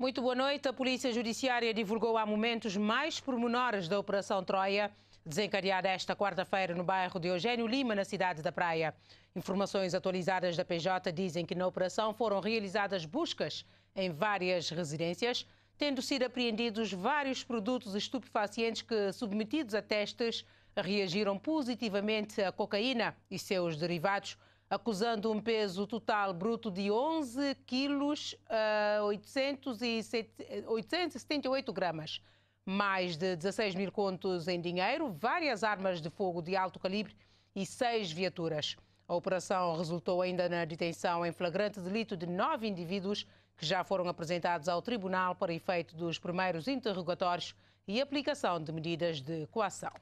Muito boa noite. A Polícia Judiciária divulgou há momentos mais pormenores da Operação Troia, desencadeada esta quarta-feira no bairro de Eugênio Lima, na cidade da Praia. Informações atualizadas da PJ dizem que na operação foram realizadas buscas em várias residências, tendo sido apreendidos vários produtos estupefacientes que, submetidos a testes, reagiram positivamente à cocaína e seus derivados, acusando um peso total bruto de 11 quilos 878 ah, gramas, mais de 16 mil contos em dinheiro, várias armas de fogo de alto calibre e seis viaturas. A operação resultou ainda na detenção em flagrante delito de nove indivíduos que já foram apresentados ao tribunal para efeito dos primeiros interrogatórios e aplicação de medidas de coação.